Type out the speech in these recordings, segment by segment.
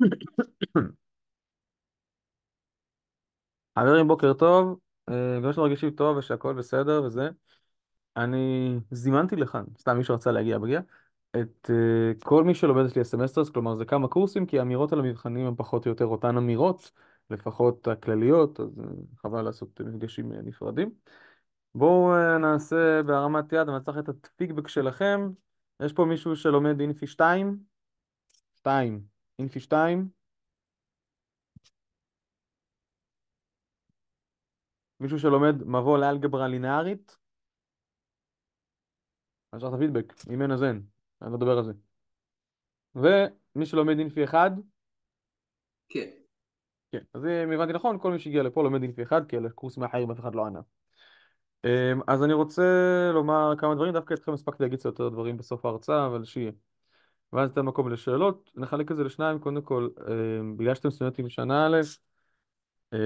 חברים, בוקר טוב, אה, מקווה שאתם טוב ושהכול בסדר וזה. אני זימנתי לכאן, סתם מי שרצה להגיע, מגיע, את אה, כל מי שלומד אצלי הסמסטרס, כלומר זה כמה קורסים, כי האמירות על המבחנים הן פחות או יותר אותן אמירות, לפחות הכלליות, אז אה, חבל לעשות מפגשים אה, נפרדים. בואו נעשה בהרמת יד, אני צריך את הפיקבק שלכם. יש פה מישהו שלומד אינפי 2? 2. אינפי 2. מישהו שלומד מבוא לאלגברה לינארית? אז שלח את הפידבק, אם אין אז אין, אני לא אדבר על זה. ומי שלומד אינפי 1? כן. כן, אז אם הבנתי נכון, כל מי שהגיע לפה לומד אינפי 1, כי אלה קורסים אחרים, אף אחד לא ענה. אמ, אז אני רוצה לומר כמה דברים, דווקא אתכם הספקתי להגיד קצת יותר דברים בסוף ההרצאה, אבל שיהיה. ואז ניתן מקום לשאלות, נחלק את זה לשניים, קודם כל, אמ, בגלל שאתם סטודנטים שנה א', אמ,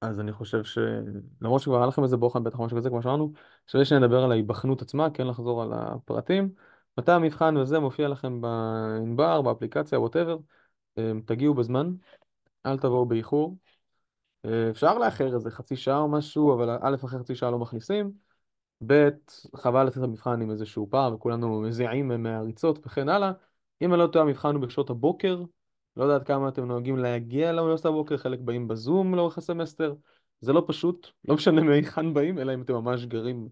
אז אני חושב ש... למרות שכבר היה לכם איזה בוחן בטח משהו כזה, כמו שאמרנו, שווה שנדבר על ההיבחנות עצמה, כן לחזור על הפרטים. מתי המבחן וזה מופיע לכם בענבר, באפליקציה, ווטאבר. אמ, תגיעו בזמן, אל תבואו באיחור. אה, אפשר לאחר איזה חצי שעה או משהו, אבל א', אחרי חצי שעה לא מכניסים. ב', חבל לתת את המבחן עם איזשהו פער, וכולנו מזיעים מהריצות וכן הלאה. אם אני לא טועה, המבחן הוא בשעות הבוקר. לא יודעת כמה אתם נוהגים להגיע לאוניברסיטה הבוקר, חלק באים בזום לאורך הסמסטר. זה לא פשוט, לא משנה מהיכן באים, אלא אם אתם ממש גרים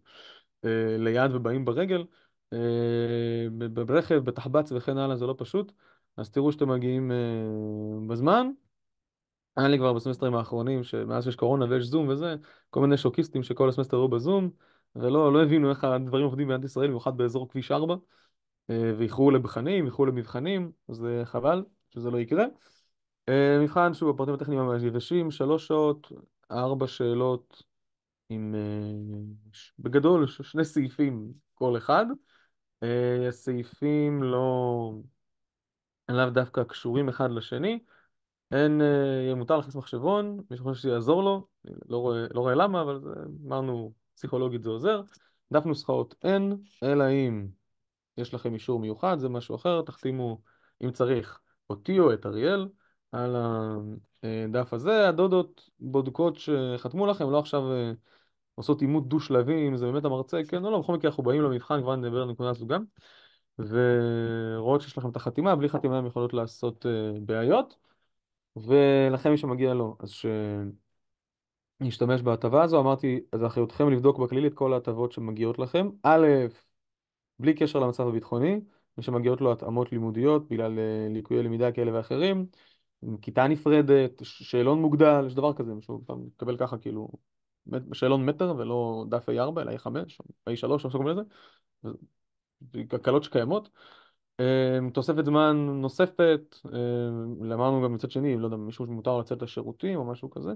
אה, ליד ובאים ברגל. אה, ברכב, בתחבץ וכן הלאה, זה לא פשוט. אז תראו שאתם מגיעים אה, בזמן. היה לי כבר בסמסטרים האחרונים, שמאז שיש קורונה ויש זום וזה, כל מיני שוקיסטים שכל הסמסטר היו בזום. ולא לא הבינו איך הדברים עובדים במדינת ישראל, במיוחד באזור כביש 4, אה, ואיחרו לבחנים, איחרו למבחנים, אז אה, חבל שזה לא יקרה. אה, מבחן שהוא הפרטים הטכניים היבשים, שלוש שעות, ארבע שאלות עם, בגדול, שני סעיפים כל אחד. הסעיפים לא... לאו דווקא קשורים אחד לשני. אין, יהיה מותר להכניס מחשבון, מישהו חושב שיעזור לו, לא רואה, לא רואה למה, אבל אמרנו פסיכולוגית זה עוזר. דף נוסחאות אין, אלא אם יש לכם אישור מיוחד, זה משהו אחר, תחתימו אם צריך אותי או את אריאל על הדף הזה. הדודות בודקות שחתמו לכם, לא עכשיו אה, עושות עימות דו-שלבי, אם זה באמת המרצה, כן או לא, בכל מקרה אנחנו באים למבחן, כבר נדבר על נקודה הזו גם, ורואות שיש לכם את החתימה, בלי חתימה הן יכולות לעשות אה, בעיות, ולכם מי שמגיע לו, אז ש... להשתמש בהטבה הזו, אמרתי, זה אחריותכם לבדוק בכליל את כל ההטבות שמגיעות לכם. א', בלי קשר למצב הביטחוני, ושמגיעות לו התאמות לימודיות בגלל אה, ליקויי למידה כאלה ואחרים, כיתה נפרדת, שאלון מוגדל, יש דבר כזה, שהוא פעם מקבל ככה כאילו שאלון מטר ולא דף A4 אלא A5 או A3 או משהו כזה, הקלות שקיימות. אמ, תוספת זמן נוספת, אמרנו גם מצד שני, לא יודע, מישהו שמותר לצאת לשירותים או משהו כזה.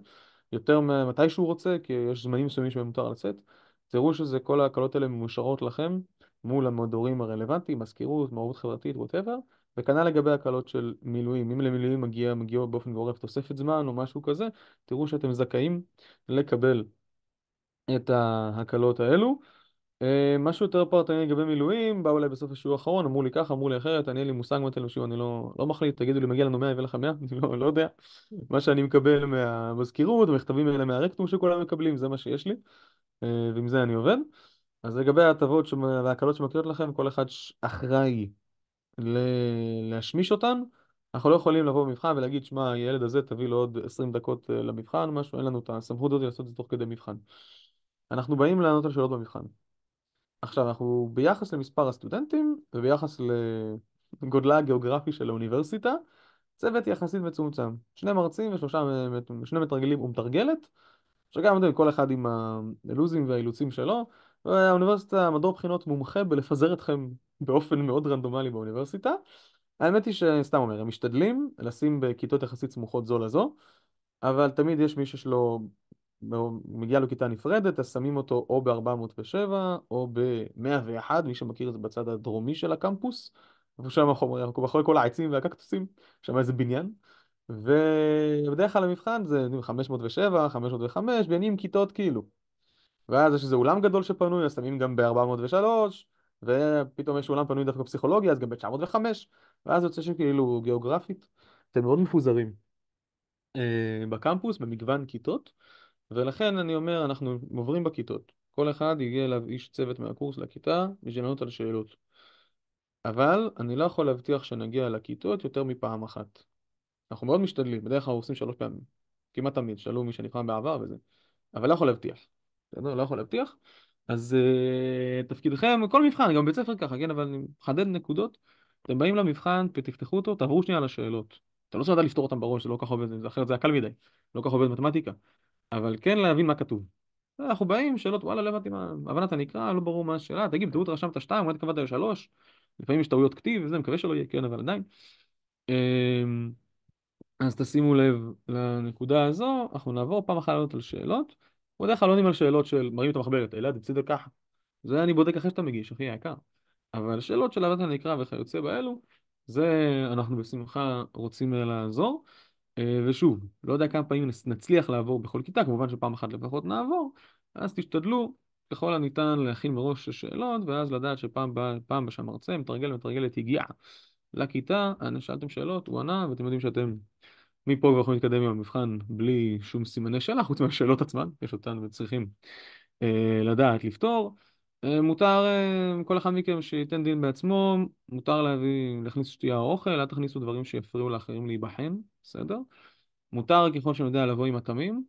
יותר מתי שהוא רוצה, כי יש זמנים מסוימים שבהם מותר לצאת. תראו שזה, כל ההקלות האלה מאושרות לכם מול המדורים הרלוונטיים, מזכירות, מעורבות חברתית, ווטאבר, וכנ"ל לגבי הקלות של מילואים. אם למילואים מגיע, מגיע באופן גורף תוספת זמן או משהו כזה, תראו שאתם זכאים לקבל את ההקלות האלו. אה, משהו יותר פרטני לגבי מילואים, באו אליי בסוף השיעור האחרון, אמרו לי ככה, אמרו לי אחרת, אני אין לי מושג מה לשיעור, אני לא, לא מחליט, תגידו לי מגיע לנו 100, הביא לך 100, אני לא, לא יודע. מה שאני מקבל מהמזכירות, המכתבים האלה מהרקטום שכולם מקבלים, זה מה שיש לי, אה, ועם זה אני עובד. אז לגבי ההטבות וההקלות שמקריאות לכם, כל אחד אחראי להשמיש אותן. אנחנו לא יכולים לבוא במבחן ולהגיד, שמע, הילד הזה תביא לו עוד 20 דקות אה, למבחן, משהו, אין לנו את הסמכות הזאת לעשות את זה תוך כדי מבחן. אנחנו באים לענות על שאלות במבחן. עכשיו, אנחנו ביחס למספר הסטודנטים וביחס לגודלה הגיאוגרפי של האוניברסיטה, צוות יחסית מצומצם. שני מרצים ושלושה שני מתרגלים ומתרגלת, שגם אתם, כל אחד עם הלוזים והאילוצים שלו, והאוניברסיטה, מדור בחינות מומחה בלפזר אתכם באופן מאוד רנדומלי באוניברסיטה. האמת היא שסתם אומר, הם משתדלים לשים בכיתות יחסית סמוכות זו לזו, אבל תמיד יש מי שיש לו מגיע לו כיתה נפרדת, אז שמים אותו או ב-407 או ב-101, מי שמכיר את זה בצד הדרומי של הקמפוס, איפה שם החומר, אחרי כל העצים והקקטוסים, שם איזה בניין, ובדרך כלל המבחן זה 507, 505, בניינים כיתות כאילו. ואז יש איזה אולם גדול שפנוי, אז שמים גם ב-403, ופתאום יש אולם פנוי דווקא פסיכולוגיה, אז גם ב-905, ואז יוצא שכאילו גיאוגרפית, אתם מאוד מפוזרים. אה, בקמפוס, במגוון כיתות. ולכן אני אומר, אנחנו עוברים בכיתות. כל אחד יגיע אליו איש צוות מהקורס לכיתה בשביל לענות על שאלות. אבל אני לא יכול להבטיח שנגיע לכיתות יותר מפעם אחת. אנחנו מאוד משתדלים, בדרך כלל עושים שלוש פעמים. כמעט תמיד, שאלו מי שנבחן בעבר וזה. אבל לא יכול להבטיח. בסדר? לא יכול להבטיח. אז uh, תפקידכם, כל מבחן, גם בית ספר ככה, כן? אבל אני מחדד נקודות. אתם באים למבחן, תפתחו אותו, תעברו שנייה לשאלות. אתה לא צריך לדעת לפתור אותם בראש, זה לא כל כך עובד, אחרת זה היה קל מדי. לא כל כך עובד מתמטיקה. אבל כן להבין מה כתוב. אנחנו באים, שאלות, וואלה, לא הבנתי מה, הבנת הנקרא, לא ברור מה השאלה, תגיד, בטעות רשמת 2, אולי קבעת 3, לפעמים יש טעויות כתיב, וזה, מקווה שלא יהיה, כן, אבל עדיין. אמ, אז תשימו לב לנקודה הזו, אנחנו נעבור פעם אחת לענות על שאלות. בדרך כלל לא עונים על שאלות של מראים את המחברת, אלעד, תצידו ככה. זה אני בודק אחרי שאתה מגיש, אחי היקר. אבל שאלות של הבנת הנקרא וכיוצא באלו, זה אנחנו בשמחה רוצים לעזור. אה, ושוב, לא יודע כמה פעמים נצליח לעבור בכל כיתה, כמובן שפעם אחת לפחות נעבור, אז תשתדלו ככל הניתן להכין מראש שאלות, ואז לדעת שפעם פעם שהמרצה, מתרגל ומתרגלת הגיע לכיתה, אני שאלתם שאלות, הוא ענה, ואתם יודעים שאתם מפה כבר יכולים להתקדם עם המבחן בלי שום סימני שאלה, חוץ מהשאלות עצמן, יש אותן וצריכים אה, לדעת לפתור. אה, מותר, אה, כל אחד מכם שייתן דין בעצמו, מותר להביא, להכניס שתייה או אוכל, אל תכניסו דברים שיפריעו לאחרים להיבחן, בסדר? מותר ככל שאני יודע לבוא עם התמים,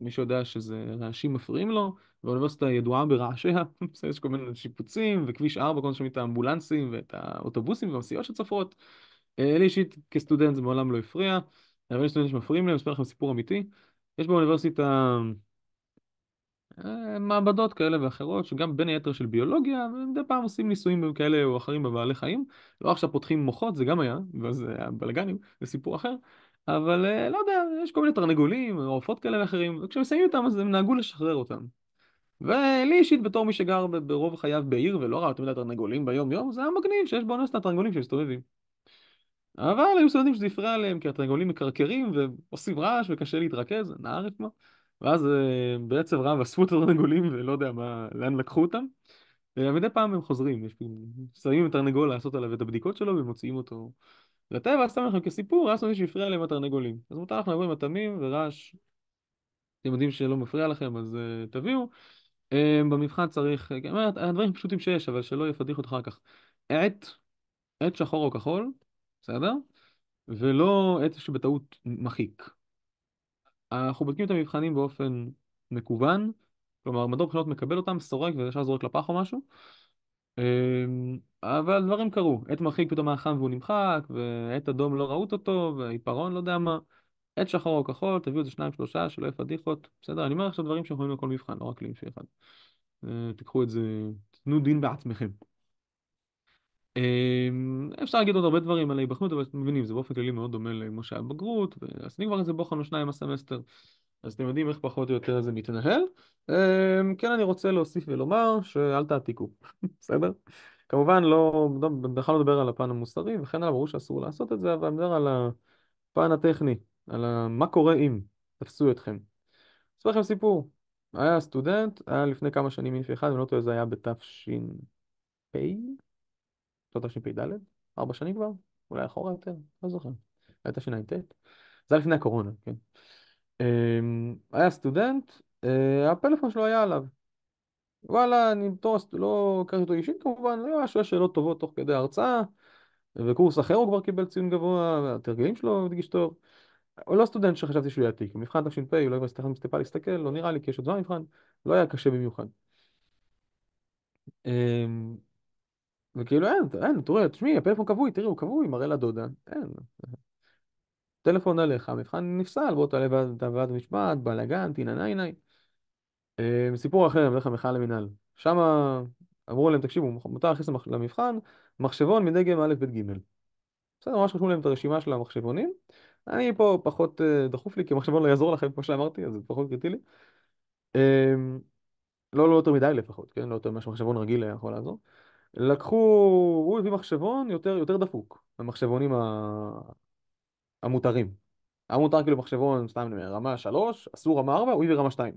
מי שיודע שזה רעשים מפריעים לו, והאוניברסיטה ידועה ברעשיה, בסדר, יש כל מיני שיפוצים, וכביש 4, כל הזמן שומעים את האמבולנסים ואת האוטובוסים והמסיעות שצופרות. אה, לי אישית כסטודנט זה מעולם לא הפריע, אבל יש סטודנטים שמפריעים להם, אספר לכם סיפור אמיתי. יש באוניברסיטה אה, מעבדות כאלה ואחרות, שגם בין היתר של ביולוגיה, ומדי פעם עושים ניסויים כאלה או אחרים בבעלי חיים. לא עכשיו פותחים מוחות, זה גם היה, ואז היה אה, הבלגנים, זה סיפור אחר. אבל אה, לא יודע, יש כל מיני תרנגולים, עופות כאלה ואחרים, וכשמסיימים אותם אז הם נהגו לשחרר אותם. ולי אישית, בתור מי שגר ברוב חייו בעיר ולא ראה יותר מדי תרנגולים ביום-יום, זה היה מגניב שיש באוניברסיטה תרנגולים שמסתובבים. אבל היו סטודנטים שזה הפריע להם, כי התרנגולים מקרקרים ועושים רעש וקשה להתרכז, נערף מה. ואז אה, בעצם רב אספו את התרנגולים ולא יודע מה, לאן לקחו אותם. אה, ומדי פעם הם חוזרים, יש, שמים את התרנגול לעשות עליו את הבדיקות שלו ומוציאים אותו לטבע, סתם לכם כסיפור, היה שם מישהו שהפריע להם התרנגולים. אז מותר לכם לבוא עם התמים ורעש, אתם יודעים שלא מפריע לכם אז uh, תביאו. Um, במבחן צריך, כן, הדברים פשוטים שיש, אבל שלא יפדיחו אותך אחר כך. עט, עט שחור או כחול, בסדר? ולא עט שבטעות מחיק. אנחנו בודקים את המבחנים באופן מקוון, כלומר מדור בחינות מקבל אותם, סורק וישר זורק לפח או משהו, אמ, אבל דברים קרו, עת מרחיק פתאום מהחם והוא נמחק, ועת אדום לא ראו אותו, ועיפרון לא יודע מה, עת שחור או כחול, תביאו איזה שניים שלושה, שלא יהיו פדיחות, בסדר, אני אומר עכשיו דברים שיכולים לכל מבחן, לא רק לאינפי אחד. אה, תיקחו את זה, תנו דין בעצמכם. אמ, אפשר להגיד עוד הרבה דברים על ההיבחנות, אבל אתם מבינים, זה באופן כללי מאוד דומה למה שהיה בגרות, ועשיתי כבר איזה בוחן או שניים הסמסטר, אז אתם יודעים איך פחות או יותר זה מתנהל. אמ, כן, אני רוצה להוסיף ולומר שאל תעתיקו, בסדר? כמובן, לא, לא, בכלל לא מדבר על הפן המוסרי וכן הלאה, ברור שאסור לעשות את זה, אבל מדבר על הפן הטכני, על מה קורה אם תפסו אתכם. אספר לכם סיפור. היה סטודנט, היה לפני כמה שנים אינפי אחד, אני לא טועה זה היה בתש"פ, לא תשפ"ד, ארבע שנים כבר, אולי אחורה יותר, לא זוכר, היה תשע"ט, זה היה לפני הקורונה, כן. אמ, היה סטודנט, אה, הפלאפון שלו היה עליו. וואלה, אני בתור, לא הכרתי אותו אישית כמובן, היה לא, שואל שאלות טובות תוך כדי ההרצאה, וקורס אחר הוא כבר קיבל ציון גבוה, התרגילים שלו הדגיש טוב. הוא לא סטודנט שחשבתי שהוא יעתיק, מבחן תש"פ, הוא אולי כבר הסתכלתי להסתכל, לא נראה לי, כי יש עוד זמן מבחן, לא היה קשה במיוחד. אמ, וכאילו אין, אין, תראה, תשמעי, הפלאפון כבוי, תראי, הוא כבוי, מראה לדודה, אין. טלפון עליך, המבחן נפסל, בוא תעלה ועד המשפט, בלאגן, תיננייני. אה, סיפור אחר, אני הולך למחאה למינהל. שם אמרו להם, תקשיבו, מותר להכניס למבחן מחשבון מדגם א' ב' ג'. בסדר, ממש רשמו להם את הרשימה של המחשבונים. אני פה פחות אה, דחוף לי, כי המחשבון לא יעזור לכם, כמו שאמרתי, אז זה פחות קריטי לי. אה, לא, לא יותר מדי לפחות, כן? לא יותר ממה שמחשבון רגיל היה יכול לעזור. לקחו, הוא הביא מחשבון יותר, יותר דפוק המחשבונים ה... המותרים. היה מותר כאילו מחשבון, סתם נאמר, רמה 3, אסור רמה 4, הוא הביא רמה 2.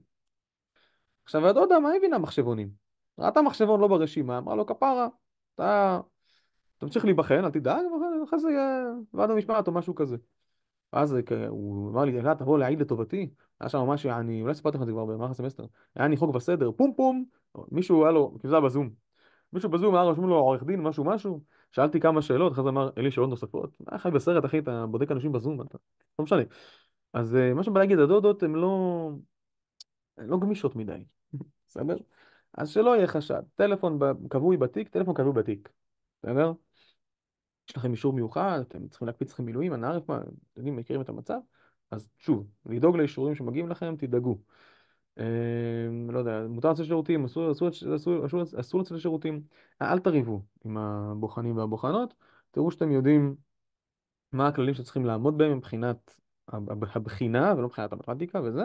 עכשיו הדודה, מה הבינה מחשבונים? ראתה מחשבון לא ברשימה, אמרה לו כפרה, אתה תמשיך להיבחן, אל תדאג, ואחרי זה יהיה אה, ועד המשפט או משהו כזה. ואז הוא אמר לי, אתה תבוא להעיד לטובתי? היה שם ממש, אני אולי סיפרתי לך את זה כבר במהלך הסמסטר, היה לי חוק וסדר, פום פום, מישהו היה לו, כאילו זה היה בזום, מישהו בזום אמר, אה, רשמו לו עורך דין, משהו משהו, שאלתי כמה שאלות, אחרי זה אמר, אין לי שאלות נוספות. מה אה, חי בסרט, אחי, אתה בודק אנשים בזום, אתה... לא משנה. אז אה, מה שבא להגיד, הדודות הן לא... הן לא גמישות מדי, בסדר? אז שלא יהיה חשד. טלפון כבוי בתיק, טלפון כבוי בתיק, בסדר? יש לכם אישור מיוחד, אתם צריכים להקפיץ לכם מילואים, אנא ערף מה, אתם יודעים, מכירים את המצב? אז שוב, לדאוג לאישורים שמגיעים לכם, תדאגו. אמ, לא יודע, מותר לצאת לשירותים, אסור לצאת לשירותים. אה, אל תריבו עם הבוחנים והבוחנות, תראו שאתם יודעים מה הכללים שצריכים לעמוד בהם מבחינת הבחינה ולא מבחינת המתמטיקה וזה.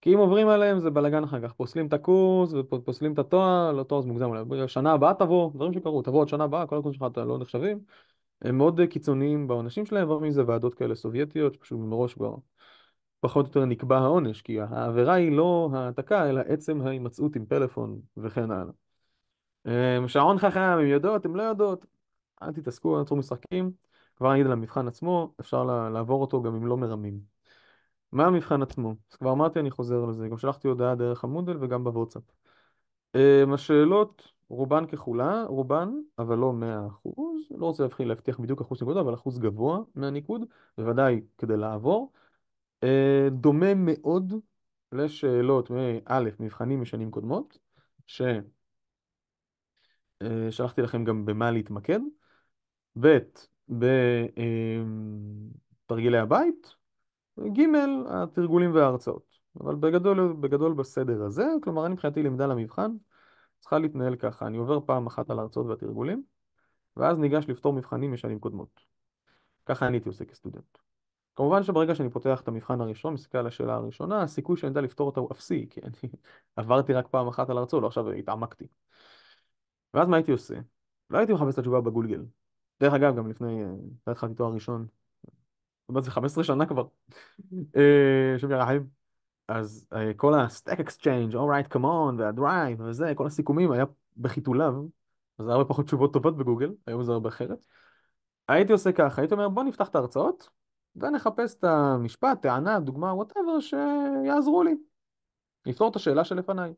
כי אם עוברים עליהם זה בלאגן אחר כך, פוסלים את הקורס ופוסלים את התואר, לא תואר זה מוגזם, שנה הבאה תבוא, דברים שקרו, תבוא עוד שנה הבאה, כל הקורס שלך לא נחשבים. הם מאוד קיצוניים בעונשים שלהם, ועושים מזה ועדות כאלה סובייטיות, שפשוט מראש כבר פחות או יותר נקבע העונש, כי העבירה היא לא העתקה, אלא עצם ההימצאות עם פלאפון וכן הלאה. אמ, שעון חכם, הם יודעות, הם לא יודעות, אל תתעסקו, אל תעצרו משחקים. כבר נגיד על המבחן עצמו, אפשר לעבור אותו גם אם לא מרמים. מה המבחן עצמו? אז כבר אמרתי, אני חוזר לזה, גם שלחתי הודעה דרך המודל וגם בוואטסאפ. אמ, השאלות, רובן ככולה, רובן, אבל לא 100%, לא רוצה להבחין להבטיח בדיוק אחוז נקודה, אבל אחוז גבוה מהניקוד, בוודאי כדי לעבור. אה, דומה מאוד לשאלות מא', מבחנים משנים קודמות, ששלחתי אה, לכם גם במה להתמקד, ב', בתרגילי אה, הבית, ג', התרגולים וההרצאות. אבל בגדול, בגדול בסדר הזה, כלומר אני מבחינתי לימדה למבחן, צריכה להתנהל ככה, אני עובר פעם אחת על ההרצאות והתרגולים, ואז ניגש לפתור מבחנים משנים קודמות. ככה אני הייתי עושה כסטודנט. כמובן שברגע שאני פותח את המבחן הראשון, מסתכל על השאלה הראשונה, הסיכוי שאני אדע לפתור אותה הוא אפסי, כי אני עברתי רק פעם אחת על ארצו, לא עכשיו התעמקתי. ואז מה הייתי עושה? לא הייתי מחפש את התשובה בגולגל. דרך אגב, גם לפני, לא התחלתי תואר ראשון, זאת אומרת, זה 15 שנה כבר. אה, שם ירחם. אז אה, כל ה-Stack Exchange, Alright, come on, וה-Drive וזה, כל הסיכומים היה בחיתוליו, אז הרבה פחות תשובות טובות בגוגל, היום זה הרבה אחרת. הייתי עושה ככה, הייתי אומר בוא נפתח את ההרצאות, ונחפש את המשפט, טענה, דוגמה, וואטאבר, שיעזרו לי, נפתור את השאלה שלפניי.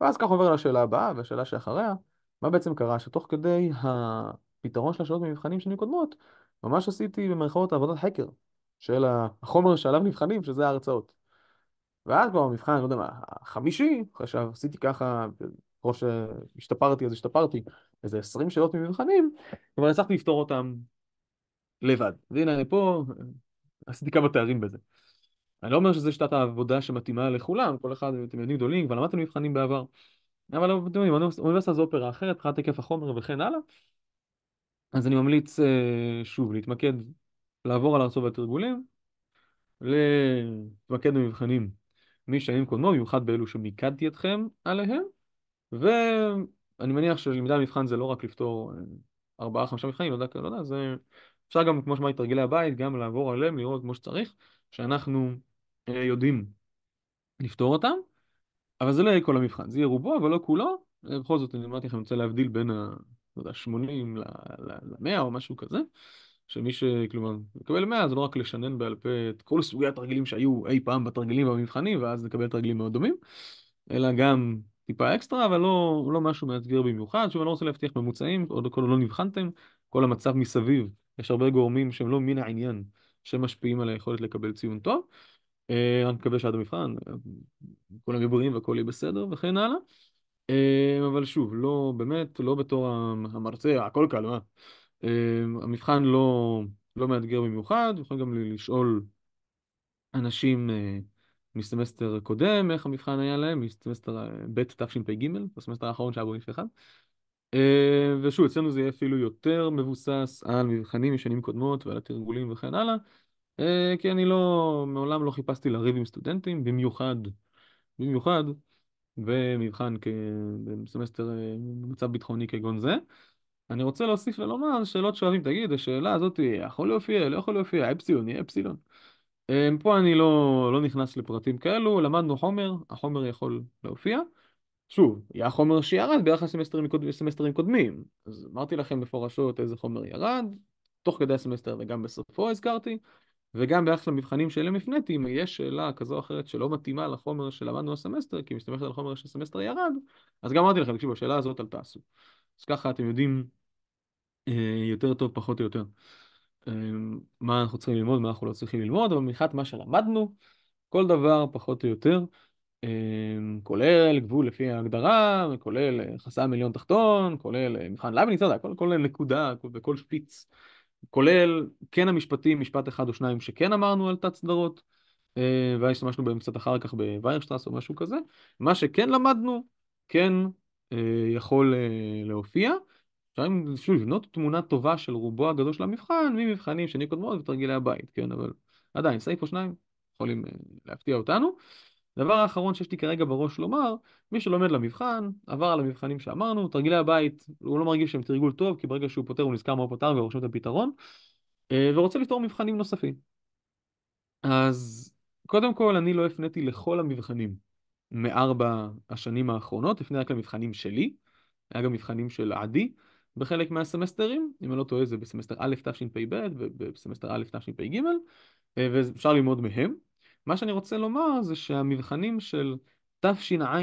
ואז כך עובר לשאלה הבאה והשאלה שאחריה, מה בעצם קרה? שתוך כדי הפתרון של השאלות במבחנים שנים קודמות, ממש עשיתי במרכאות עבודת חקר של החומר שעליו נבחנים, שזה ההרצאות. ואז כבר המבחן, לא יודע מה, החמישי, אחרי שעשיתי ככה, כמו שהשתפרתי אז השתפרתי, איזה עשרים שאלות ממבחנים, כבר הצלחתי לפתור אותם לבד. והנה אני פה, עשיתי כמה תארים בזה. אני לא אומר שזו שיטת העבודה שמתאימה לכולם, כל אחד, אתם יודעים גדולים, כבר למדתם מבחנים בעבר. אבל אתם יודעים, האוניברסיטה זו אופרה אחרת, מבחינת היקף החומר וכן הלאה. אז אני ממליץ אה, שוב להתמקד, לעבור על הרצוב התרגולים, להתמקד במבחנים משנים קודמו, במיוחד באלו שמיקדתי אתכם עליהם, ואני מניח שלמידה במבחן זה לא רק לפתור אה, ארבעה, חמישה מבחנים, לא יודע, לא יודע, זה אפשר גם, כמו שאמרתי, תרגילי הבית, גם לעבור עליהם, לראות כמו שצריך, שאנחנו אה, יודעים לפתור אותם, אבל זה לא יהיה כל המבחן, זה יהיה רובו, אבל לא כולו. אה, בכל זאת, אני אמרתי לכם, אני רוצה להבדיל בין ה... לא יודע, 80 ל-100 או משהו כזה, שמי שכלומר מקבל 100 זה לא רק לשנן בעל פה את כל סוגי התרגילים שהיו אי פעם בתרגילים ובמבחנים ואז נקבל תרגילים מאוד דומים, אלא גם טיפה אקסטרה, אבל לא, לא משהו מאתגר במיוחד, שוב אני לא רוצה להבטיח ממוצעים, עוד הכל לא נבחנתם, כל המצב מסביב, יש הרבה גורמים שהם לא מן העניין, שמשפיעים על היכולת לקבל ציון טוב. אה, אני מקווה שעד המבחן אה, כולם יהיו והכל יהיה בסדר וכן הלאה. אה, אבל שוב, לא, באמת, לא בתור המרצה, הכל קל, מה? המבחן לא, לא מאתגר במיוחד, יכול גם לשאול אנשים מסמסטר קודם, איך המבחן היה להם, מסמסטר ב' תשפ"ג, בסמסטר האחרון שהיה בו נפתחה, אה, ושוב, אצלנו זה יהיה אפילו יותר מבוסס על מבחנים משנים קודמות ועל התרגולים וכן הלאה, אה, כי אני לא, מעולם לא חיפשתי לריב עם סטודנטים, במיוחד, במיוחד במבחן בסמסטר אה, במצב ביטחוני כגון זה. אני רוצה להוסיף ולומר שאלות שואבים, תגיד, השאלה הזאת יכול להופיע, לא יכול להופיע, אפסילון, יהיה אפסילון. פה אני לא, לא נכנס לפרטים כאלו, למדנו חומר, החומר יכול להופיע. שוב, היה חומר שירד ביחס לסמסטרים, לסמסטרים קודמים. אז אמרתי לכם מפורשות איזה חומר ירד, תוך כדי הסמסטר וגם בסופו הזכרתי, וגם ביחס למבחנים שאליהם הפניתי, אם יש שאלה כזו או אחרת שלא מתאימה לחומר שלמדנו הסמסטר, כי מסתמכת על חומר שהסמסטר ירד, אז גם אמרתי לכם, תקשיבו, השאלה הזאת אל תעשו. אז ככה אתם יודעים אה, יותר טוב, פחות או יותר, אה, מה אנחנו צריכים ללמוד, מה אנחנו לא צריכים ללמוד, אבל מבחינת מה שלמדנו, כל דבר פחות או יותר. אמ, כולל גבול לפי ההגדרה, כולל אה, חסם עליון תחתון, כולל אה, מבחן לייבניץ, כולל נקודה וכל שפיץ, כולל כן המשפטים, משפט אחד או שניים שכן אמרנו על תת סדרות, אה, ואז השתמשנו בהם קצת אחר כך בוויירשטרס או משהו כזה, מה שכן למדנו כן יכול להופיע. אפשר שוב לבנות תמונה טובה של רובו הגדול של המבחן ממבחנים שני קודמות ותרגילי הבית, כן, אבל עדיין סעיף או שניים יכולים להפתיע אותנו. דבר האחרון שיש לי כרגע בראש לומר, מי שלומד למבחן, עבר על המבחנים שאמרנו, תרגילי הבית, הוא לא מרגיש שהם תרגול טוב, כי ברגע שהוא פותר הוא נזכר מה הוא פתר ורושם את הפתרון, אה, ורוצה לפתור מבחנים נוספים. אז קודם כל, אני לא הפניתי לכל המבחנים מארבע השנים האחרונות, הפני רק למבחנים שלי, היה גם מבחנים של עדי בחלק מהסמסטרים, אם אני לא טועה זה בסמסטר א' תשפ"ב ובסמסטר א' תשפ"ג, אה, ואפשר ללמוד מהם. מה שאני רוצה לומר זה שהמבחנים של תשע"ה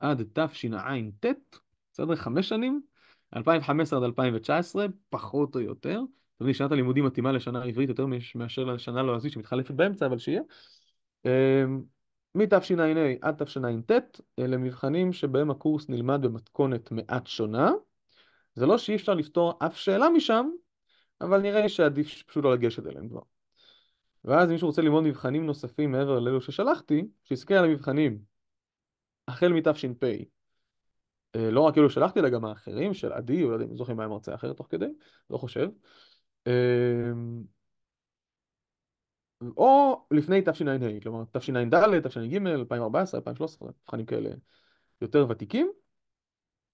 עד תשע"ט, בסדר? חמש שנים, 2015 עד 2019, פחות או יותר. אתם יודעים, שנת הלימודים מתאימה לשנה העברית יותר מאשר לשנה הלועזית שמתחלפת באמצע, אבל שיהיה. אמ, מתשע"ה עד תשע"ט, אלה מבחנים שבהם הקורס נלמד במתכונת מעט שונה. זה לא שאי אפשר לפתור אף שאלה משם, אבל נראה שעדיף פשוט לא לגשת אליהם כבר. ואז מי שרוצה ללמוד מבחנים נוספים מעבר לאלו ששלחתי, שיזכה על המבחנים החל מתש"פ. אה, לא רק אלו שלחתי, אלא גם האחרים, של עדי, או לא יודע אם זוכרים מה היה מרצה אחרת תוך כדי, לא חושב. אה, או לפני תשע"ה, כלומר תשע"ד, תשע"ג, 2014, 2013, מבחנים כאלה יותר ותיקים.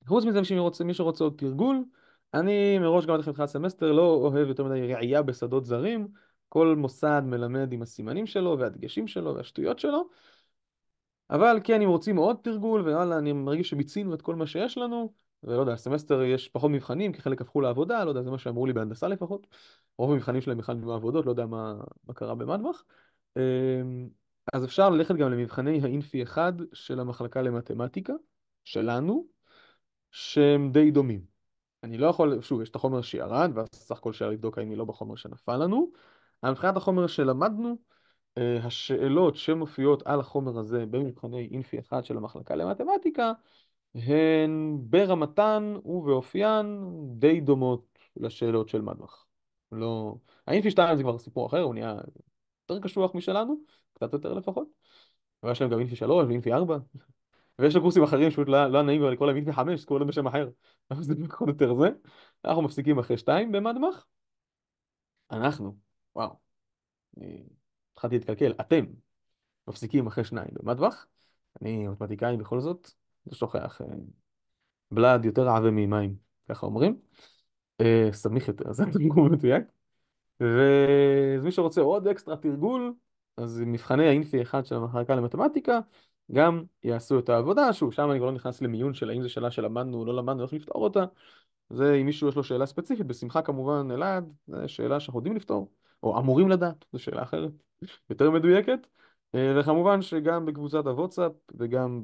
חוץ מזה, מי שרוצה, מי שרוצה עוד תרגול, אני מראש גם עד חלקת סמסטר לא אוהב יותר מדי ראייה בשדות זרים. כל מוסד מלמד עם הסימנים שלו והדגשים שלו והשטויות שלו, אבל כן, אם רוצים עוד תרגול, ואללה, אני מרגיש שמיצינו את כל מה שיש לנו, ולא יודע, סמסטר יש פחות מבחנים, כי חלק הפכו לעבודה, לא יודע, זה מה שאמרו לי בהנדסה לפחות. רוב המבחנים שלהם בכלל נהיו עבודות, לא יודע מה, מה קרה במטבח. אמ, אז אפשר ללכת גם למבחני האינפי 1 של המחלקה למתמטיקה, שלנו, שהם די דומים. אני לא יכול, שוב, יש את החומר שירד, ואז סך הכל שאפשר לבדוק האם היא לא בחומר שנפל לנו. מבחינת החומר שלמדנו, אה, השאלות שמופיעות על החומר הזה במבחני אינפי אחד של המחלקה למתמטיקה, הן ברמתן ובאופיין די דומות לשאלות של מדמח. לא... האינפי 2 זה כבר סיפור אחר, הוא נהיה יותר קשוח משלנו, קצת יותר לפחות. ויש להם גם אינפי 3 ואינפי 4, ויש לו קורסים אחרים שפשוט לא, לא נעים לקרוא להם אינפי 5, קוראים להם בשם אחר, אבל זה פחות יותר זה. אנחנו מפסיקים אחרי 2 במדמח. אנחנו וואו, אני התחלתי להתקלקל, אתם מפסיקים אחרי שניים במטבח, אני מתמטיקאי בכל זאת, לא שוכח, אה, בלעד יותר עבה ממים, ככה אומרים, אה, סמיך יותר, זה תרגום מדויק, ומי שרוצה עוד אקסטרה תרגול, אז מבחני האינפי אחד של המחלקה למתמטיקה, גם יעשו את העבודה, שוב, שם אני כבר לא נכנס למיון של האם זו שאלה שלמדנו או לא למדנו, איך לפתור אותה. זה אם מישהו יש לו שאלה ספציפית, בשמחה כמובן, אלעד, זו שאלה שאנחנו יודעים לפתור. או אמורים לדעת, זו שאלה אחרת, יותר מדויקת. אה, וכמובן שגם בקבוצת הווטסאפ וגם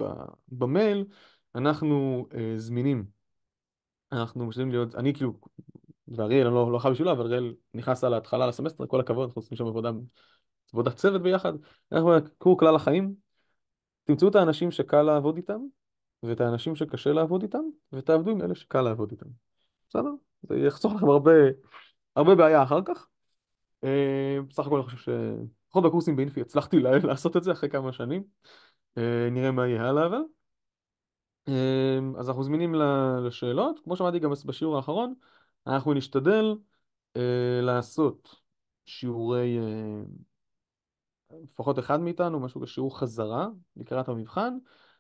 במייל אנחנו אה, זמינים. אנחנו משתדלים להיות, אני כאילו, ואריאל, אני לא, לא חייב בשבילה, אבל אריאל נכנס על ההתחלה לסמסטר, כל הכבוד, אנחנו עושים שם עבודה, עבודת צוות ביחד. אנחנו קורא כלל החיים, תמצאו את האנשים שקל לעבוד איתם, ואת האנשים שקשה לעבוד איתם, ותעבדו עם אלה שקל לעבוד איתם. בסדר? זה יחסוך לכם הרבה, הרבה בעיה אחר כך. אה, בסך הכל אני חושב ש... לפחות בקורסים באינפי הצלחתי לעשות את זה אחרי כמה שנים. אה, נראה מה יהיה הלאה אבל. אה, אז אנחנו זמינים לשאלות. כמו שאמרתי גם בשיעור האחרון, אנחנו נשתדל לעשות שיעורי, לפחות אחד מאיתנו, משהו בשיעור חזרה לקראת המבחן,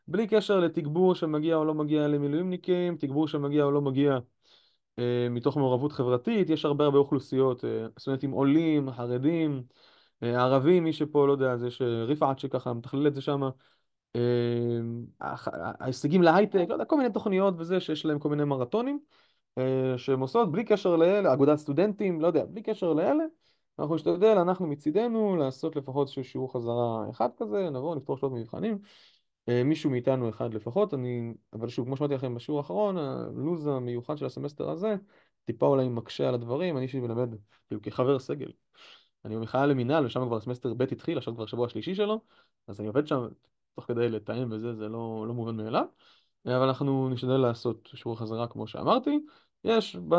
בלי קשר לתגבור שמגיע או לא מגיע למילואימניקים, תגבור שמגיע או לא מגיע אה, מתוך מעורבות חברתית, יש הרבה הרבה אוכלוסיות, אה, סטודנטים עולים, חרדים, אה, ערבים, מי שפה, לא יודע, זה שרפעת שככה מתכלל את זה שם, ההישגים להייטק, לא יודע, כל מיני תוכניות וזה, שיש להם כל מיני מרתונים, שהם עושות בלי קשר לאלה, אגודת סטודנטים, לא יודע, בלי קשר לאלה, אנחנו נשתדל, אנחנו מצידנו, לעשות לפחות איזשהו שיעור חזרה אחד כזה, נבוא, נפתור שלוש מבחנים. אה, מישהו מאיתנו אחד לפחות, אני, אבל שוב, כמו שאמרתי לכם בשיעור האחרון, הלו"ז המיוחד של הסמסטר הזה, טיפה אולי מקשה על הדברים, אני מלמד, כאילו כחבר סגל. אני במכללה למינהל, ושם כבר הסמסטר ב' התחיל, עכשיו כבר שבוע השלישי שלו, אז אני עובד שם תוך כדי לתאם וזה, זה לא, לא מובן מאליו, אבל אנחנו נשתדל לעשות שיעור חזרה כמו שאמרתי. יש ב...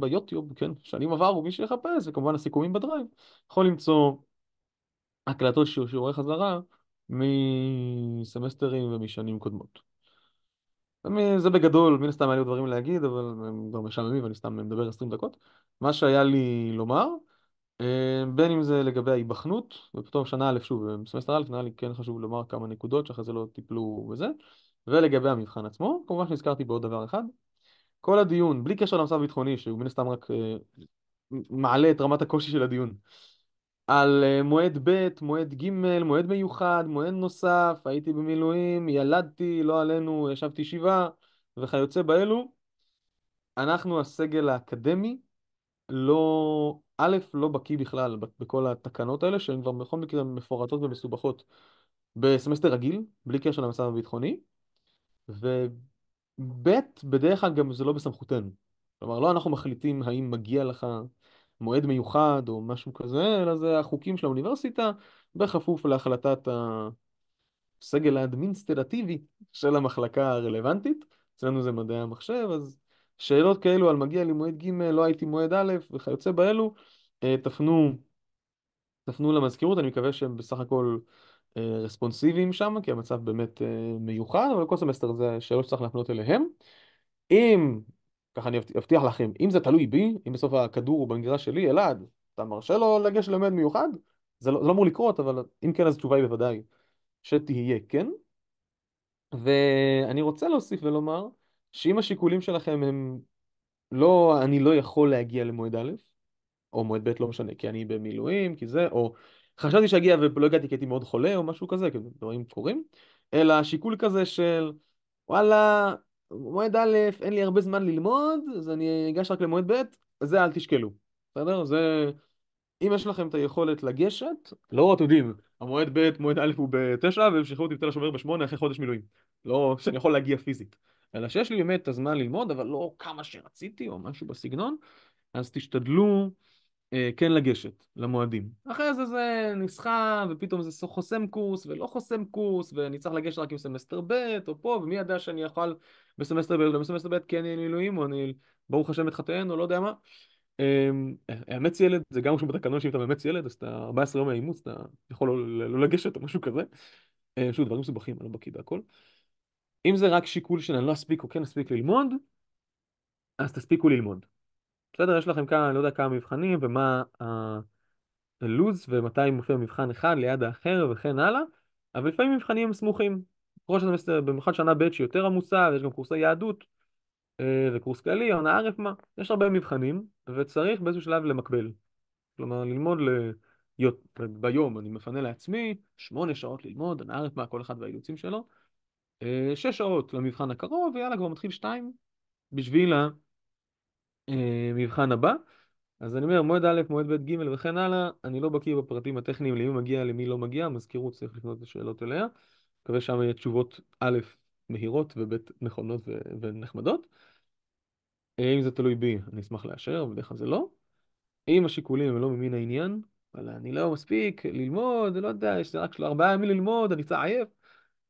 ביוטיוב, כן, שנים עברו, מי שיחפש, וכמובן הסיכומים בדרייב, יכול למצוא הקלטות של שיעורי חזרה. מסמסטרים ומשנים קודמות. זה בגדול, מן הסתם היה לי עוד דברים להגיד, אבל הם כבר משעממים ואני סתם מדבר 20 דקות. מה שהיה לי לומר, אה, בין אם זה לגבי ההיבחנות, ופתאום שנה א', שוב, בסמסטר א', נראה לי כן חשוב לומר כמה נקודות שאחרי זה לא טיפלו בזה, ולגבי המבחן עצמו, כמובן שנזכרתי בעוד דבר אחד, כל הדיון, בלי קשר למצב הביטחוני, שהוא מן הסתם רק אה, מעלה את רמת הקושי של הדיון. על אה, מועד ב', מועד ג', מועד מיוחד, מועד נוסף, הייתי במילואים, ילדתי, לא עלינו, ישבתי שבעה וכיוצא באלו. אנחנו הסגל האקדמי, לא, א', לא בקיא בכלל בכל התקנות האלה, שהן כבר בכל מקרה מפורטות ומסובכות בסמסטר רגיל, בלי קשר למצב הביטחוני, וב', בדרך כלל גם זה לא בסמכותנו. כלומר, לא אנחנו מחליטים האם מגיע לך מועד מיוחד או משהו כזה, אלא זה החוקים של האוניברסיטה, בכפוף להחלטת הסגל האדמינסטרטיבי של המחלקה הרלוונטית. אצלנו זה מדעי המחשב, אז שאלות כאלו על מגיע לי מועד ג', לא הייתי מועד א' וכיוצא באלו, אה, תפנו, תפנו למזכירות, אני מקווה שהם בסך הכל אה, רספונסיביים שם, כי המצב באמת אה, מיוחד, אבל כל סמסטר זה שאלות שצריך להפנות אליהם. אם ככה אני אבטיח לכם, אם זה תלוי בי, אם בסוף הכדור הוא במגרש שלי, אלעד, אתה מרשה לו לגשת למד מיוחד? זה לא, זה לא אמור לקרות, אבל אם כן, אז התשובה היא בוודאי שתהיה כן. ואני רוצה להוסיף ולומר, שאם השיקולים שלכם הם לא, אני לא יכול להגיע למועד א', או מועד ב', לא משנה, כי אני במילואים, כי זה, או חשבתי שאגיע ולא הגעתי כי הייתי מאוד חולה, או משהו כזה, כי דברים קורים, אלא שיקול כזה של, וואלה, מועד א', אין לי הרבה זמן ללמוד, אז אני אגש רק למועד ב', זה אל תשקלו. בסדר? זה... אם יש לכם את היכולת לגשת, לא, אתם יודעים, המועד ב', מועד א' הוא בתשע, והם שחררו אותי בתל השומר בשמונה אחרי חודש מילואים. לא שאני יכול להגיע פיזית. אלא שיש לי באמת את הזמן ללמוד, אבל לא כמה שרציתי או משהו בסגנון, אז תשתדלו אה, כן לגשת למועדים. אחרי זה זה נסחב, ופתאום זה חוסם קורס ולא חוסם קורס, ואני צריך לגשת רק עם סמסטר ב' או פה, ומי ידע שאני אוכל בסמסטר ב' ובסמסטר ב' כי כן אני מילואים, או אני ברוך השם מתחתן, או לא יודע מה. לאמץ אמ, אה, ילד, זה גם רשום בתקנון שאם אתה מאמץ ילד, אז אתה 14 יום מהאימוץ, אתה יכול לא, לא, לא לגשת או משהו כזה. אמ, שוב, דברים מסובכים, אני לא בקיא בהכל. אם זה רק שיקול של אני לא אספיק או כן אספיק ללמוד, אז תספיקו ללמוד. בסדר, יש לכם כאן, לא יודע כמה מבחנים ומה הלו"ז ומתי מופיע מבחן אחד ליד האחר וכן הלאה, אבל לפעמים מבחנים סמוכים. כל סמסטר במיוחד שנה ב' שהיא יותר עמוסה, ויש גם קורסי יהדות, אה, וקורס כללי, עונה א', מה, יש הרבה מבחנים, וצריך באיזשהו שלב למקבל. כלומר, ללמוד ל... ביום אני מפנה לעצמי שמונה שעות ללמוד, עונה א', מה, כל אחד והאילוצים שלו, אה, שש שעות למבחן הקרוב, ויאללה, כבר מתחיל שתיים בשביל המבחן אה, הבא. אז אני אומר, מועד א', מועד ב', ג' וכן הלאה, אני לא בקיא בפרטים הטכניים למי מגיע, למי לא מגיע, המזכירות צריך לפנות את השאלות אליה. מקווה שם יהיו תשובות א', מהירות וב', נכונות ונחמדות. אם זה תלוי בי, אני אשמח לאשר, בדרך כלל זה לא. אם השיקולים הם לא ממין העניין, אבל אני לא מספיק ללמוד, לא יודע, יש רק של ארבעה ימים ללמוד, אני קצת עייף,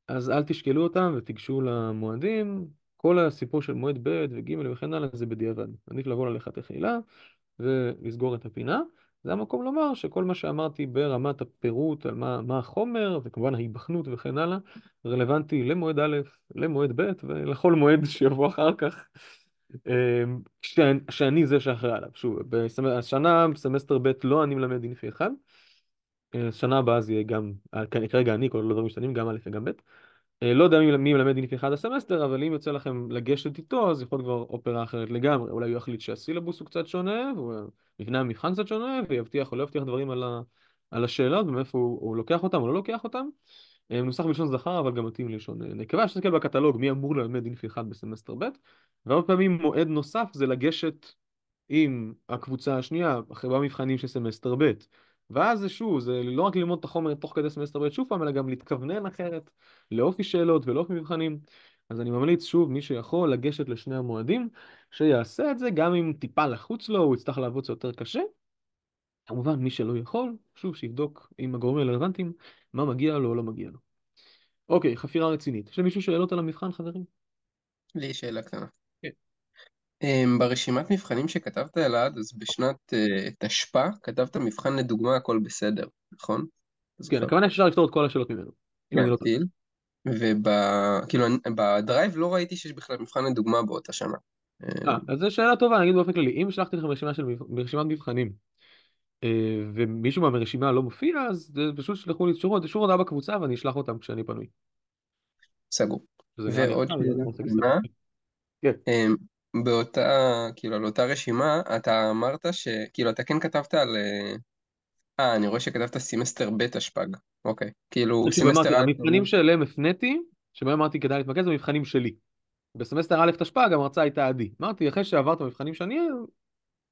אז אל תשקלו אותם ותיגשו למועדים. כל הסיפור של מועד ב' וג' וכן הלאה זה בדיעבד. עדיף לבוא ללכת לחיל"ה ולסגור את הפינה. זה המקום לומר שכל מה שאמרתי ברמת הפירוט על מה, מה החומר, וכמובן ההיבחנות וכן הלאה, רלוונטי למועד א', למועד ב' ולכל מועד שיבוא אחר כך, אמ, שאני, שאני זה שאחראי עליו. שוב, השנה, סמסטר ב' לא אני מלמד אינפי אחד, אה, שנה הבאה זה יהיה גם, אה, כרגע אני, כל הדברים משתנים, גם א' וגם ב'. אה, לא יודע מי מלמד אינף אחד הסמסטר, אבל אם יוצא לכם לגשת איתו, אז יכול כבר אופרה אחרת לגמרי. אולי הוא יחליט שהסילבוס הוא קצת שונה, ומבנה המבחן קצת שונה, ויבטיח או לא יבטיח דברים על, ה, על השאלות, ומאיפה הוא, הוא לוקח אותם או לא לוקח אותם. אה, נוסח בלשון זכר, אבל גם מתאים ללשון אה, נקבה. יש להסתכל בקטלוג מי אמור ללמד אינפי אחד בסמסטר ב', והרבה פעמים מועד נוסף זה לגשת עם הקבוצה השנייה, אחרי במבחנים של סמסטר ב'. ואז זה שוב, זה לא רק ללמוד את החומר תוך כדי סמסטר ב' שוב פעם, אלא גם להתכוונן אחרת לאופי שאלות ולאופי מבחנים. אז אני ממליץ שוב, מי שיכול לגשת לשני המועדים, שיעשה את זה, גם אם טיפה לחוץ לו, הוא יצטרך לעבוד יותר קשה. כמובן, מי שלא יכול, שוב, שיבדוק עם הגורמים הרלוונטיים, מה מגיע לו או לא מגיע לו. אוקיי, חפירה רצינית. יש למישהו שאלות על המבחן, חברים? לי שאלה קטנה. אמ, ברשימת מבחנים שכתבת אלעד, אז בשנת אה, תשפ"א כתבת מבחן לדוגמה הכל בסדר, נכון? כן, זוכר? הכוונה שאפשר לפתור את כל השאלות ממנו. כן, אני לא טועה. כאילו, בדרייב לא ראיתי שיש בכלל מבחן לדוגמה באותה שנה. אמ, אה, אז זו שאלה טובה, נגיד באופן כללי, אם שלחתי לכם רשימה של רשימת מבחנים, אה, ומישהו מהרשימה לא מופיע, אז פשוט שלחו לי שורות, שורות הבא בקבוצה ואני אשלח אותם כשאני פנוי. סגור. ועוד שאלה באותה, כאילו, על אותה רשימה, אתה אמרת ש... כאילו, אתה כן כתבת על... אה, אה אני רואה שכתבת סמסטר ב' אשפג. אוקיי. כאילו, סמסטר... המבחנים שאליהם הפניתי, שבהם אמרתי כדאי להתמקד, זה מבחנים שלי. בסמסטר א' תשפ"ג המרצה הייתה עדי. אמרתי, אחרי שעברת מבחנים שאני...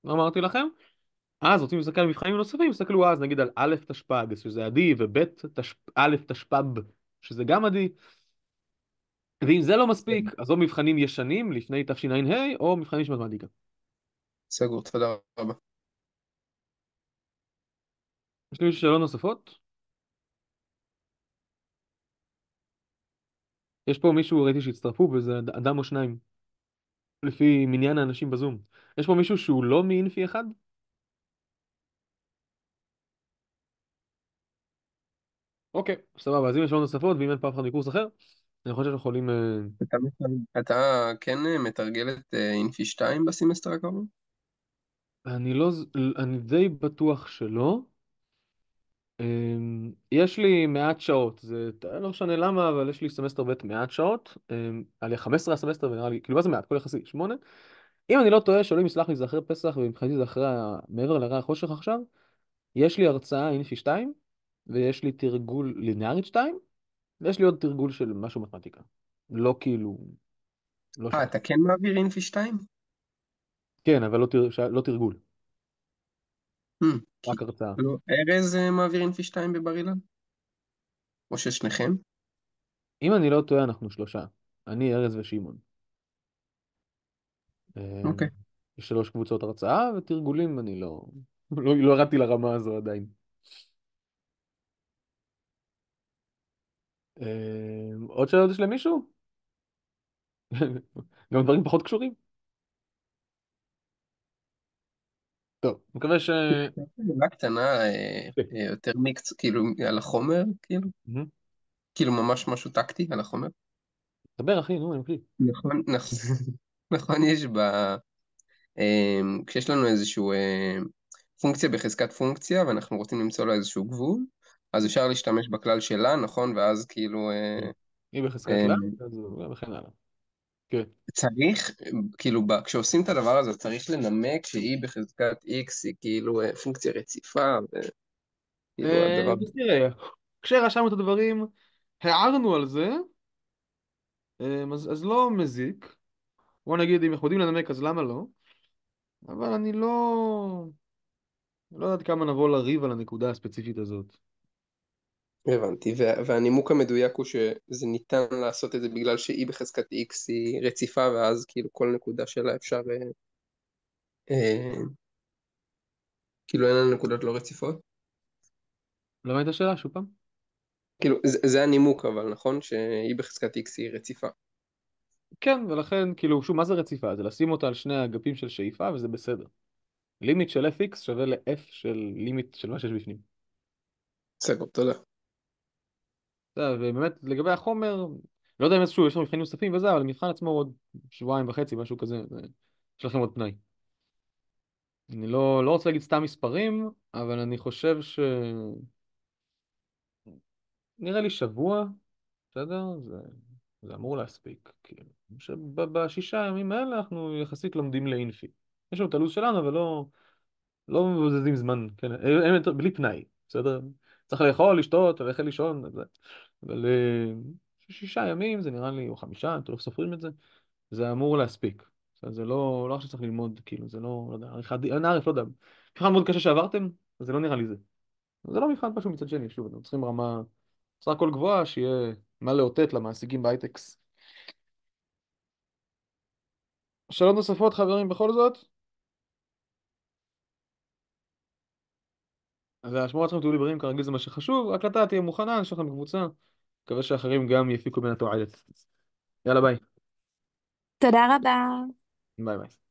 אמרתי לכם? אז רוצים להסתכל על מבחנים נוספים, תסתכלו אז נגיד על א' תשפ"ג, שזה עדי, וב' תש... תשפ"ב, שזה גם עדי. ואם זה לא מספיק, כן. אז או מבחנים ישנים לפני תשע"ה, או מבחנים של מתמטיקה. סגור, תודה רבה. יש לי שאלות נוספות? יש פה מישהו, ראיתי שהצטרפו, וזה אדם או שניים, לפי מניין האנשים בזום. יש פה מישהו שהוא לא מאינפי אחד? אוקיי, סבבה, אז אם יש שאלות נוספות, ואם אין פה אף אחד מקורס אחר, אני חושב שאנחנו יכולים... אה, אתה, אתה כן אה, מתרגל את אה, אינפי 2 בסמסטר הקרוב? אני לא... אני די בטוח שלא. אמ, יש לי מעט שעות, זה לא משנה למה, אבל יש לי סמסטר ב' מעט שעות, אמ, על 15 הסמסטר ונראה לי, כאילו מה זה מעט, כל יחסי, 8. אם אני לא טועה, שאלוהים יסלח לי זה אחרי פסח ומבחינתי זה אחרי, מעבר לרעי החושך עכשיו, יש לי הרצאה אינפי 2 ויש לי תרגול לינארית 2 יש לי עוד תרגול של משהו מתמטיקה. לא כאילו... לא אה, אתה כן מעביר אינפי 2? כן, אבל לא, תר... ש... לא תרגול. Hmm, רק הרצאה. לא, ארז אה, מעביר אינפי 2 בבר אילן? או ששניכם? אם אני לא טועה, אנחנו שלושה. אני, ארז ושמעון. אה, אוקיי. Okay. יש שלוש קבוצות הרצאה ותרגולים, אני לא... לא, לא ירדתי לא לרמה הזו עדיין. אמ, עוד שאלות יש למישהו? גם דברים פחות קשורים? טוב, מקווה ש... דוגמה קטנה, כן. אה, יותר מיקס, כאילו, על החומר, כאילו? כאילו ממש משהו טקטי על החומר? דבר אחי, נו, אני מקשיב. נכון, נכון, נכון יש ב... אמ, כשיש לנו איזשהו אמ, פונקציה בחזקת פונקציה, ואנחנו רוצים למצוא לו איזשהו גבול, אז אפשר להשתמש בכלל שלה, נכון? ואז כאילו... אה, כן. היא בחזקת לה, אה, וכן הלאה. כן. צריך, כאילו, כשעושים את הדבר הזה, צריך לנמק שהיא בחזקת x היא כאילו אה, פונקציה רציפה, וכאילו הדבר... כשרשמנו את הדברים, הערנו על זה, אז, אז לא מזיק. בוא נגיד, אם אנחנו יודעים לנמק, אז למה לא? אבל אני לא... לא יודעת כמה נבוא לריב על הנקודה הספציפית הזאת. הבנתי, והנימוק המדויק הוא שזה ניתן לעשות את זה בגלל ש בחזקת X היא רציפה ואז כאילו כל נקודה שלה אפשר... אה, אה, כאילו אין לנו נקודות לא רציפות? לא ראית השאלה שוב פעם? כאילו זה הנימוק אבל נכון? ש בחזקת X היא רציפה. כן, ולכן כאילו שוב מה זה רציפה? זה לשים אותה על שני האגפים של שאיפה וזה בסדר. לימיט של fx שווה ל-f של לימיט של מה שיש בפנים. בסדר, תודה. ובאמת לגבי החומר, לא יודע אם איזשהו יש לנו מבחנים נוספים וזה, אבל המבחן עצמו עוד שבועיים וחצי, משהו כזה, יש לכם עוד תנאי. אני לא, לא רוצה להגיד סתם מספרים, אבל אני חושב ש... נראה לי שבוע, בסדר? זה, זה אמור להספיק. כאילו, שבשישה הימים האלה אנחנו יחסית לומדים לאינפי. יש לנו את הלו"ז שלנו, אבל לא, לא מבזזים זמן, כן? אה, אה, בלי פנאי, בסדר? צריך לאכול, לשתות, ללכת לישון, אבל אה, שישה ימים זה נראה לי, או חמישה, אתם לא סופרים את זה, זה אמור להספיק. זה לא, לא עכשיו צריך ללמוד, כאילו, זה לא, לא יודע, עריכת דין, אה, לא יודע, מבחן מאוד קשה שעברתם, זה לא נראה לי זה. זה לא מבחן פשוט מצד שני, שוב, אתם צריכים רמה בסך הכל גבוהה, שיהיה מה לאותת למעסיקים בהייטקס. שאלות נוספות, חברים, בכל זאת? אז לשמוע אתכם תהיו לבריאים כרגיל זה מה שחשוב, הקלטה תהיה מוכנה, נשאר לכם קבוצה, מקווה שאחרים גם יפיקו מן התועלת. יאללה ביי. תודה רבה. ביי ביי.